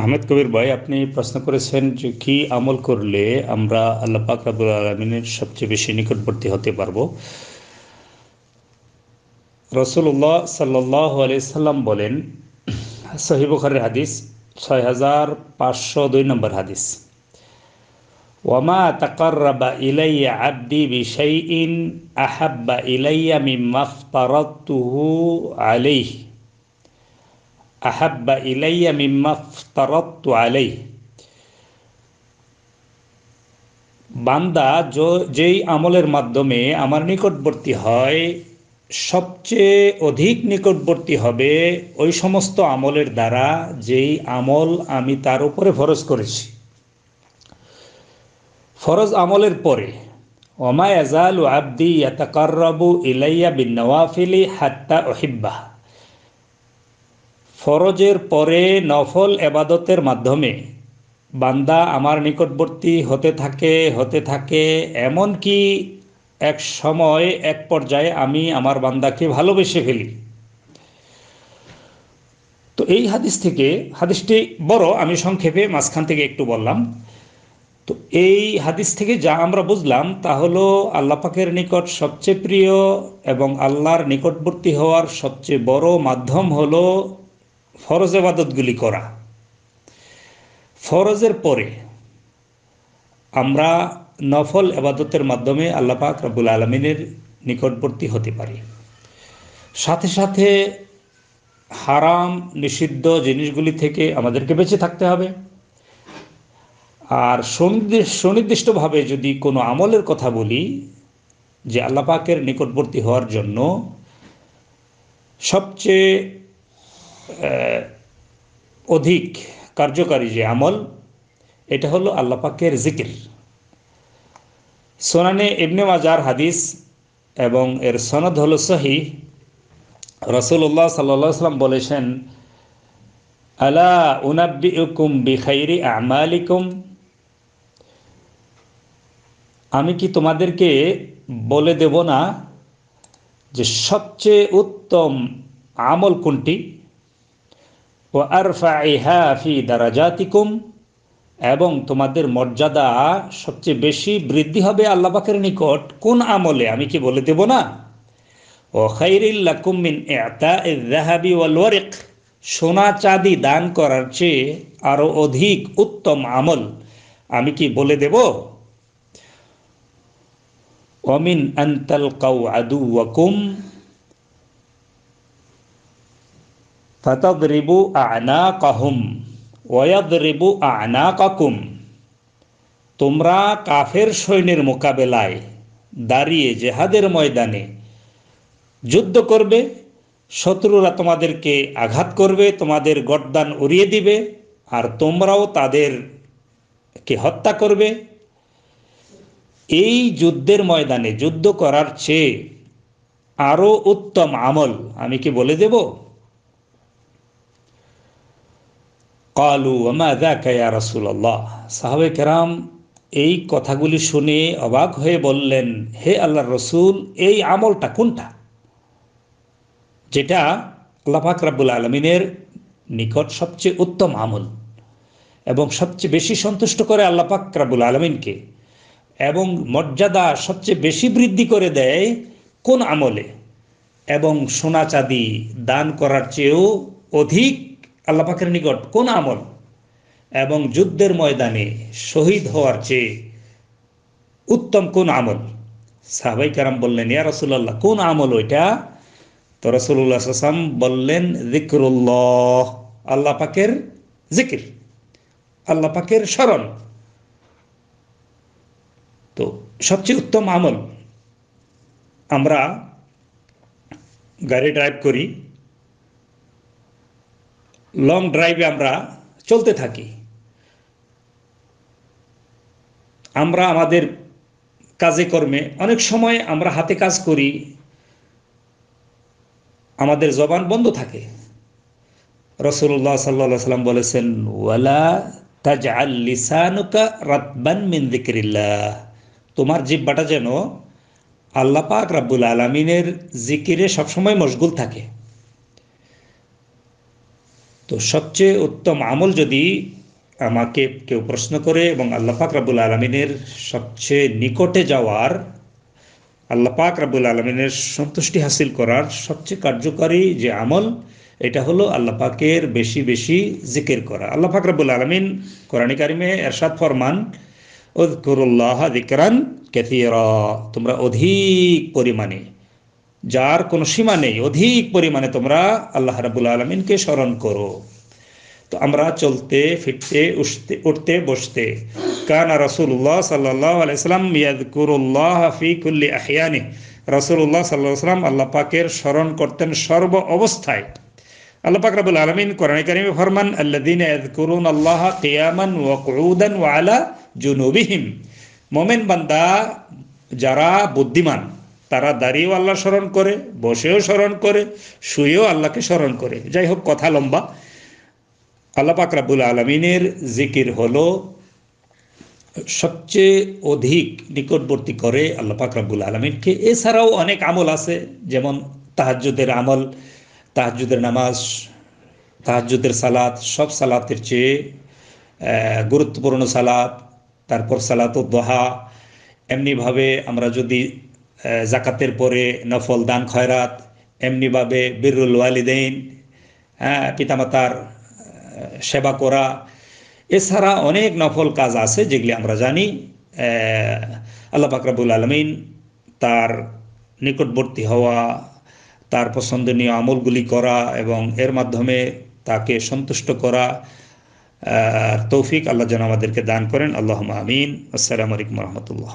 আহমেদ কবির ভাই আপনি প্রশ্ন করেছেন যে কি আমল করলে আমরা আল্লাহ পাক রাবুল আলমিনের সবচেয়ে বেশি নিকটবর্তী হতে পারবো রসুল্লাহ সাল্লাহ সাল্লাম বলেন সহিবুখারের হাদিস ছয় হাজার পাঁচশো দুই নম্বর হাদিস ওয়ামা রাবা ইলাইয়া আব্দি বিশাই ইন আহাব্বা ইলাইয়া মি পার পারতুহু আলিহ أحب إلي مما افترضت عليه বান্দা যেই আমলের মাধ্যমে আমার নিকটবর্তী হয় সবচেয়ে অধিক নিকটবর্তী হবে ওই সমস্ত আমলের দ্বারা যেই আমল আমি তার উপরে ফরজ করেছি ফরজ আমলের পরে ওমা এজাল আব্দি ইয়াতাকাররাবু ইলাইয়া বিন নওয়াফিলি হাত্তা ওহিব্বাহ ফরজের পরে নফল এবাদতের মাধ্যমে বান্দা আমার নিকটবর্তী হতে থাকে হতে থাকে এমন কি এক সময় এক পর্যায়ে আমি আমার বান্দাকে ভালোবেসে ফেলি তো এই হাদিস থেকে হাদিসটি বড় আমি সংক্ষেপে মাঝখান থেকে একটু বললাম তো এই হাদিস থেকে যা আমরা বুঝলাম তা হলো আল্লাপাকের নিকট সবচেয়ে প্রিয় এবং আল্লাহর নিকটবর্তী হওয়ার সবচেয়ে বড় মাধ্যম হলো ফরজ আবাদতগুলি করা ফরজের পরে আমরা নফল আবাদতের মাধ্যমে আল্লাপাক রাবুল আলমিনের নিকটবর্তী হতে পারি সাথে সাথে হারাম নিষিদ্ধ জিনিসগুলি থেকে আমাদেরকে বেঁচে থাকতে হবে আর সুনির্দিষ্টভাবে যদি কোনো আমলের কথা বলি যে আল্লাপাকের নিকটবর্তী হওয়ার জন্য সবচেয়ে অধিক কার্যকারী যে আমল এটা হলো আল্লাপাকের জিকির সোনানে ইবনে মাজার হাদিস এবং এর সনদ হল সহি রসুল্লাহ সাল্লাম বলেছেন আলা উকুম বিখাইরি আমালিকুম আমি কি তোমাদেরকে বলে দেব না যে সবচেয়ে উত্তম আমল কোনটি ও আরফা ফি দারাজাতিকুম এবং তোমাদের মর্যাদা সবচেয়ে বেশি বৃদ্ধি হবে আল্লাপাকের নিকট কোন আমলে আমি কি বলে দেব না ও খাইরিল্লাকুমিন এহাবি ওয়ালওয়ারেক সোনা চাঁদি দান করার চেয়ে আরও অধিক উত্তম আমল আমি কি বলে দেব অমিন আন্তাল কাউ আদু ওয়াকুম ফাতাদরিবু আনা কাহুম ওয়াদরিবু আনা কাকুম তোমরা কাফের সৈন্যের মোকাবেলায় দাঁড়িয়ে জেহাদের ময়দানে যুদ্ধ করবে শত্রুরা তোমাদেরকে আঘাত করবে তোমাদের গরদান উড়িয়ে দিবে আর তোমরাও তাদেরকে হত্যা করবে এই যুদ্ধের ময়দানে যুদ্ধ করার চেয়ে আরও উত্তম আমল আমি কি বলে দেবো কালু আমা দেখা ইয়া রাসুলাল্লাহ সাহাবে কেরাম এই কথাগুলি শুনে অবাক হয়ে বললেন হে আল্লাহ রসুল এই আমলটা কোনটা যেটা আল্লাহাক রাবুল আলমিনের নিকট সবচেয়ে উত্তম আমল এবং সবচেয়ে বেশি সন্তুষ্ট করে আল্লাপাক রাবুল আলমিনকে এবং মর্যাদা সবচেয়ে বেশি বৃদ্ধি করে দেয় কোন আমলে এবং সোনা চাঁদি দান করার চেয়েও অধিক আল্লাপাকের নিকট কোন আমল এবং যুদ্ধের ময়দানে শহীদ হওয়ার চেয়ে উত্তম কোন আমল সাহবাই কারাম বললেন ইয়া রসুল্লাহ কোন আমল ওইটা তো রসুল্লাহ সাসাম বললেন জিক্রুল্লাহ আল্লাহ পাকের জিকির আল্লাহ পাকের স্মরণ তো সবচেয়ে উত্তম আমল আমরা গাড়ি ড্রাইভ করি লং ড্রাইভে আমরা চলতে থাকি আমরা আমাদের কাজে কর্মে অনেক সময় আমরা হাতে কাজ করি আমাদের জবান বন্ধ থাকে রসুল্লাহ সাল্লা সাল্লাম বলেছেন ওয়ালা তাজ আল্লিসানুকা রাতবান মিন তোমার জিব্বাটা যেন আল্লাপাক পাক রাব্বুল আলমিনের জিকিরে সবসময় মশগুল থাকে তো সবচেয়ে উত্তম আমল যদি আমাকে কেউ প্রশ্ন করে এবং আল্লাপাক রাবুল আলমিনের সবচেয়ে নিকটে যাওয়ার আল্লাপাক রাবুল আলমিনের সন্তুষ্টি হাসিল করার সবচেয়ে কার্যকারী যে আমল এটা হলো আল্লাপাকের বেশি বেশি জিকির করা আল্লাপাক রাবুল আলমিন কোরআনী কারিমে এরশাদ ফরমান ওদকুরুল্লাহ দিকরান কেথিয়র তোমরা অধিক পরিমাণে যার কোনো সীমা নেই অধিক পরিমাণে তোমরা আল্লাহ রাবুল আলমিনকে স্মরণ করো তো আমরা চলতে ফিরতে উঠতে উঠতে বসতে কানা রসুল্লাহ সাল্লাহ আলাইসালাম ইয়াদকুরুল্লাহ হাফিকুল্লি আহিয়ানি রসুল্লাহ সাল্লাহ সাল্লাম আল্লাহ পাকের স্মরণ করতেন সর্ব অবস্থায় আল্লাহ পাক রাবুল আলমিন কোরআন করিমে ফরমান আল্লাদিন ইয়াদকুরুন আল্লাহ কিয়ামান ওয়াকুদান ওয়ালা জুনুবিহিম মোমেন বান্দা যারা বুদ্ধিমান তারা দাঁড়িয়েও আল্লাহ স্মরণ করে বসেও স্মরণ করে শুয়েও আল্লাহকে স্মরণ করে যাই হোক কথা লম্বা আল্লাহ পাকরাবুল আলমিনের জিকির হলো সবচেয়ে অধিক নিকটবর্তী করে আল্লাহ পাকরাবুল আলমিনকে এছাড়াও অনেক আমল আছে যেমন তাহাজুদের আমল তাহাজুদের নামাজ তাহাজুদের সালাত সব সালাতের চেয়ে গুরুত্বপূর্ণ সালাত তারপর সালাত দোহা এমনিভাবে আমরা যদি জাকাতের পরে নফল দান খয়রাত এমনিভাবে বিরুল ওয়ালিদেইন হ্যাঁ পিতামাতার সেবা করা এছাড়া অনেক নফল কাজ আছে যেগুলি আমরা জানি আল্লাহ ফাকরাবুল আলমিন তার নিকটবর্তী হওয়া তার পছন্দনীয় আমলগুলি করা এবং এর মাধ্যমে তাকে সন্তুষ্ট করা তৌফিক আল্লাহ যেন আমাদেরকে দান করেন আল্লাহ আমিন আসসালামু আলাইকুম রহমতুল্লাহ